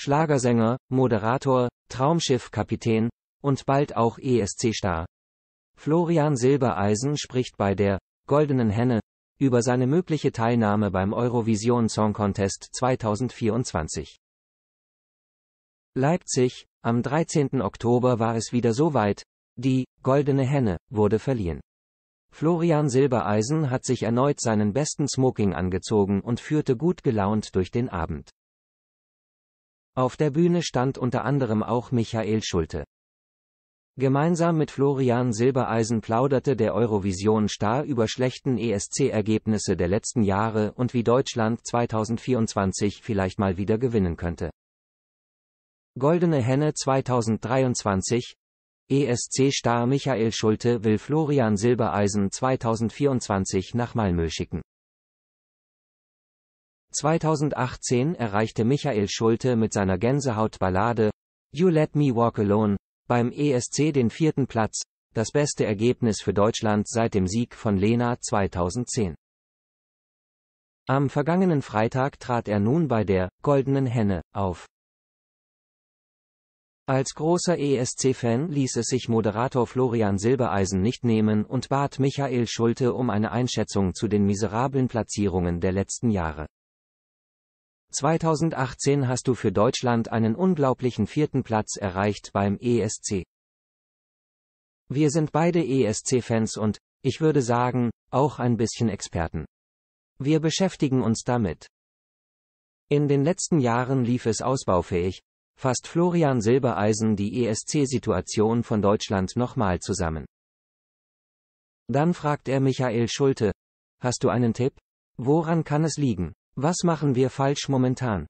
Schlagersänger, Moderator, Traumschiffkapitän und bald auch ESC-Star. Florian Silbereisen spricht bei der Goldenen Henne über seine mögliche Teilnahme beim Eurovision Song Contest 2024. Leipzig, am 13. Oktober war es wieder soweit, die Goldene Henne wurde verliehen. Florian Silbereisen hat sich erneut seinen besten Smoking angezogen und führte gut gelaunt durch den Abend. Auf der Bühne stand unter anderem auch Michael Schulte. Gemeinsam mit Florian Silbereisen plauderte der Eurovision-Star über schlechten ESC-Ergebnisse der letzten Jahre und wie Deutschland 2024 vielleicht mal wieder gewinnen könnte. Goldene Henne 2023 ESC-Star Michael Schulte will Florian Silbereisen 2024 nach Malmö schicken. 2018 erreichte Michael Schulte mit seiner Gänsehautballade You Let Me Walk Alone beim ESC den vierten Platz, das beste Ergebnis für Deutschland seit dem Sieg von Lena 2010. Am vergangenen Freitag trat er nun bei der Goldenen Henne auf. Als großer ESC-Fan ließ es sich Moderator Florian Silbereisen nicht nehmen und bat Michael Schulte um eine Einschätzung zu den miserablen Platzierungen der letzten Jahre. 2018 hast du für Deutschland einen unglaublichen vierten Platz erreicht beim ESC. Wir sind beide ESC-Fans und, ich würde sagen, auch ein bisschen Experten. Wir beschäftigen uns damit. In den letzten Jahren lief es ausbaufähig, fasst Florian Silbereisen die ESC-Situation von Deutschland nochmal zusammen. Dann fragt er Michael Schulte, hast du einen Tipp? Woran kann es liegen? Was machen wir falsch momentan?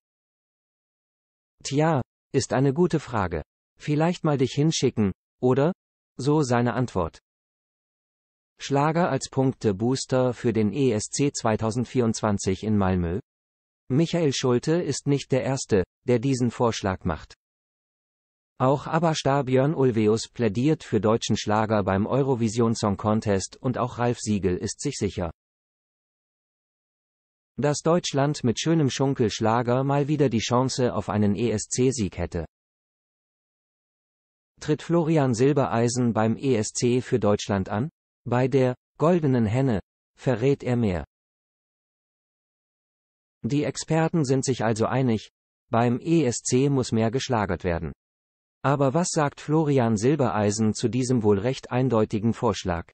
Tja, ist eine gute Frage. Vielleicht mal dich hinschicken, oder? So seine Antwort. Schlager als Punktebooster für den ESC 2024 in Malmö? Michael Schulte ist nicht der Erste, der diesen Vorschlag macht. Auch abba Björn Ulvaeus plädiert für deutschen Schlager beim Eurovision Song Contest und auch Ralf Siegel ist sich sicher dass Deutschland mit schönem Schunkelschlager mal wieder die Chance auf einen ESC-Sieg hätte. Tritt Florian Silbereisen beim ESC für Deutschland an? Bei der Goldenen Henne verrät er mehr. Die Experten sind sich also einig, beim ESC muss mehr geschlagert werden. Aber was sagt Florian Silbereisen zu diesem wohl recht eindeutigen Vorschlag?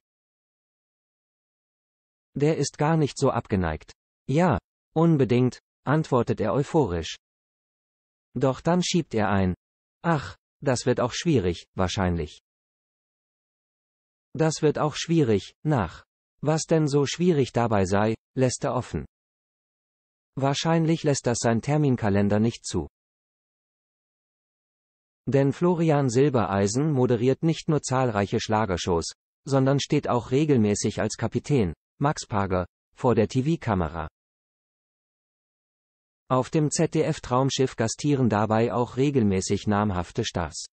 Der ist gar nicht so abgeneigt. Ja, unbedingt, antwortet er euphorisch. Doch dann schiebt er ein. Ach, das wird auch schwierig, wahrscheinlich. Das wird auch schwierig, nach. Was denn so schwierig dabei sei, lässt er offen. Wahrscheinlich lässt das sein Terminkalender nicht zu. Denn Florian Silbereisen moderiert nicht nur zahlreiche Schlagershows, sondern steht auch regelmäßig als Kapitän, Max Pager, vor der TV-Kamera. Auf dem ZDF-Traumschiff gastieren dabei auch regelmäßig namhafte Stars.